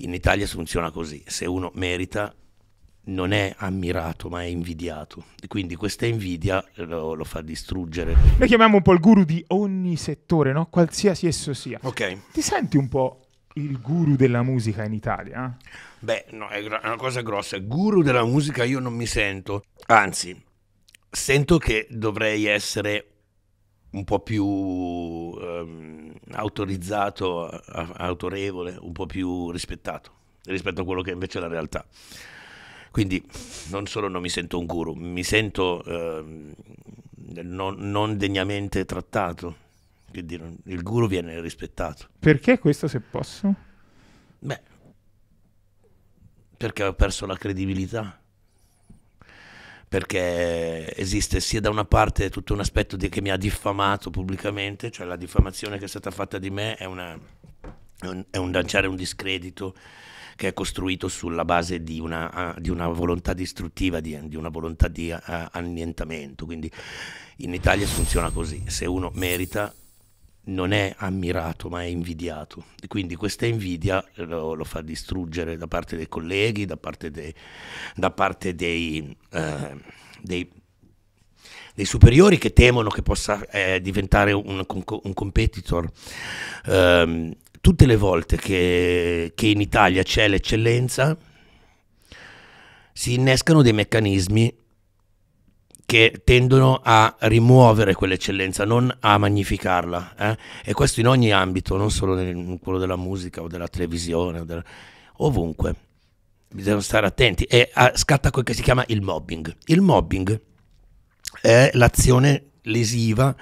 In Italia funziona così, se uno merita non è ammirato ma è invidiato e quindi questa invidia lo, lo, fa distruggere. Noi chiamiamo un po' il guru di ogni settore, no? qualsiasi esso sia. Ok. Ti senti un po' il guru della musica in Italia? Beh, no, è una cosa grossa. Guru della musica io non mi sento, anzi, sento che dovrei essere un po' più um, autorizzato, autorevole, un po' più rispettato rispetto a quello che invece è la realtà. Quindi non solo non mi sento un guru, mi sento eh, non, non, degnamente trattato. il guru viene rispettato. Perché questo se posso? Beh, perché ho perso la credibilità perché esiste sia da una parte tutto un aspetto di, che mi ha diffamato pubblicamente, cioè la diffamazione che è stata fatta di me è, una, è, un, è un lanciare un discredito che è costruito sulla base di una, di una volontà distruttiva, di, di, una volontà di annientamento. Quindi in Italia funziona così, se uno merita non è ammirato ma è invidiato e quindi questa invidia lo, lo, fa distruggere da parte dei colleghi, da parte dei, da parte dei, eh, dei, dei superiori che temono che possa eh, diventare un, un competitor. Eh, tutte le volte che, che in Italia c'è l'eccellenza si innescano dei meccanismi che tendono a rimuovere quell'eccellenza, non a magnificarla. Eh? E questo in ogni ambito, non solo in quello della musica o della televisione, o della... ovunque. Bisogna stare attenti. E a, ah, scatta quel che si chiama il mobbing. Il mobbing è l'azione lesiva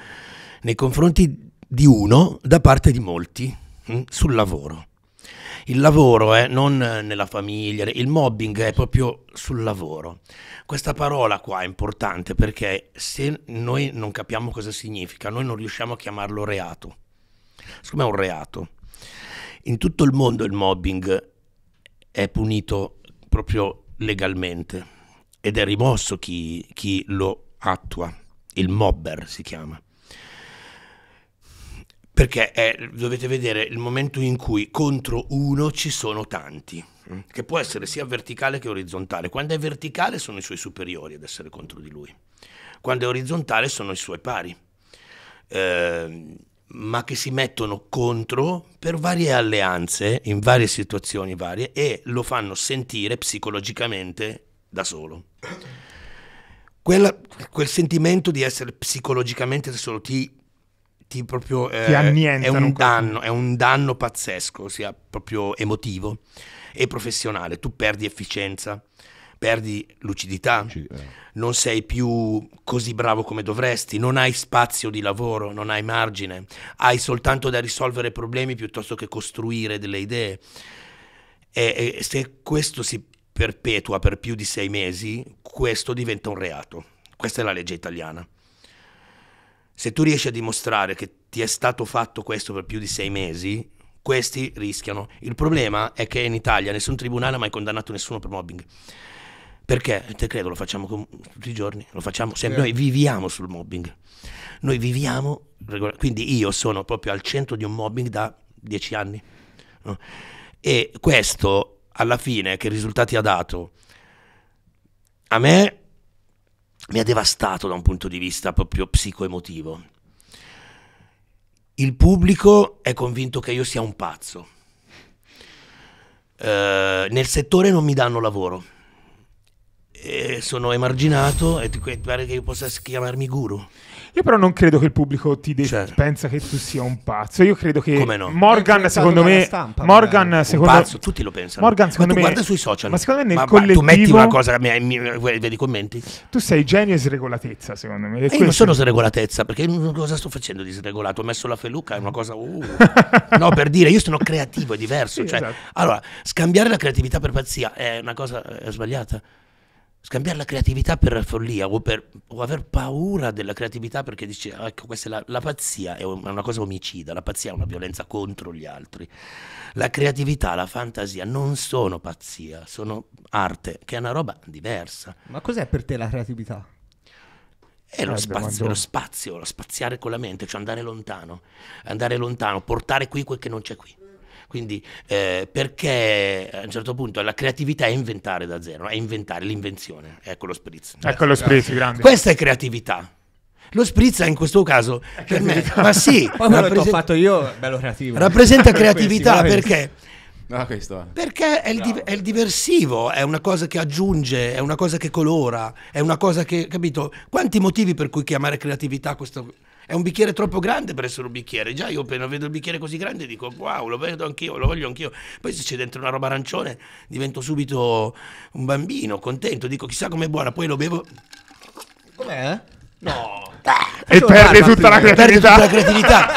nei confronti di uno da parte di molti hm? sul lavoro il lavoro è eh, non eh, nella famiglia, il mobbing è proprio sul lavoro. Questa parola qua è importante perché se noi non capiamo cosa significa, noi non riusciamo a chiamarlo reato. Secondo me è un reato. In tutto il mondo il mobbing è punito proprio legalmente ed è rimosso chi, chi lo attua. Il mobber si chiama perché è, dovete vedere il momento in cui contro uno ci sono tanti, mm, che può essere sia verticale che orizzontale. Quando è verticale sono i suoi superiori ad essere contro di lui, quando è orizzontale sono i suoi pari, eh, ma che si mettono contro per varie alleanze, in varie situazioni varie, e lo fanno sentire psicologicamente da solo. Quella, quel sentimento di essere psicologicamente da solo ti ti proprio eh, ti annienta, è, un danno, è un danno pazzesco, sia proprio emotivo e professionale. Tu perdi efficienza, perdi lucidità, lucidità, eh. non sei più così bravo come dovresti, non hai spazio di lavoro, non hai margine, hai soltanto da risolvere problemi piuttosto che costruire delle idee. E, e se questo si perpetua per più di sei mesi, questo diventa un reato. Questa è la legge italiana se tu riesci a dimostrare che ti è stato fatto questo per più di sei mesi, questi rischiano. Il problema è che in Italia nessun tribunale ha mai condannato nessuno per mobbing. Perché? Te credo, lo facciamo tutti i giorni, lo facciamo sempre. Noi viviamo sul mobbing. Noi viviamo, quindi io sono proprio al centro di un mobbing da dieci anni. No? E questo, alla fine, che risultati ha dato? A me mi ha devastato da un punto di vista proprio psicoemotivo. Il pubblico è convinto che io sia un pazzo. Eh, nel settore non mi danno lavoro eh, sono emarginato e ti pare che io possa chiamarmi guru. Io però non credo che il pubblico ti de- certo. pensa che tu sia un pazzo. Io credo che no? Morgan, secondo me, stampa, Morgan, magari. secondo un pazzo, tutti lo pensano. Morgan, secondo me, guarda sui social. Ma secondo me nel ma, collettivo ma tu metti una cosa, mi, mi, vedi i commenti. Tu sei genio e sregolatezza, secondo me. E io non sono sregolatezza, perché cosa sto facendo di sregolato? Ho messo la feluca, è una cosa uh. No, per dire, io sono creativo, è diverso, sì, cioè, esatto. Allora, scambiare la creatività per pazzia è una cosa è eh, sbagliata scambiare la creatività per la follia o, per, o aver paura della creatività perché dici, ah, ecco, questa è la, la pazzia è una cosa omicida, la pazzia è una violenza contro gli altri. La creatività, la fantasia non sono pazzia, sono arte, che è una roba diversa. Ma cos'è per te la creatività? È lo spazio, lo spazio, lo spaziare con la mente, cioè andare lontano, andare lontano, portare qui quel che non c'è qui. Quindi eh, perché a un certo punto la creatività è inventare da zero, è inventare l'invenzione, ecco lo spritz. Ecco lo spritz, grande. Questa è creatività. Lo spritz in questo caso è per me, ma sì, poi quello che ho fatto io, bello creativo. Rappresenta creatività perché No, questo. Perché è il, di- è il, diversivo, è una cosa che aggiunge, è una cosa che colora, è una cosa che, capito? Quanti motivi per cui chiamare creatività questo è un bicchiere troppo grande per essere un bicchiere. Già io appena vedo il bicchiere così grande dico wow, lo vedo anch'io, lo voglio anch'io. Poi se c'è dentro una roba arancione divento subito un bambino, contento, dico chissà com'è buona, poi lo bevo. Com'è? Eh? No. Ah, e cioè, perdi tutta, tutta la creatività.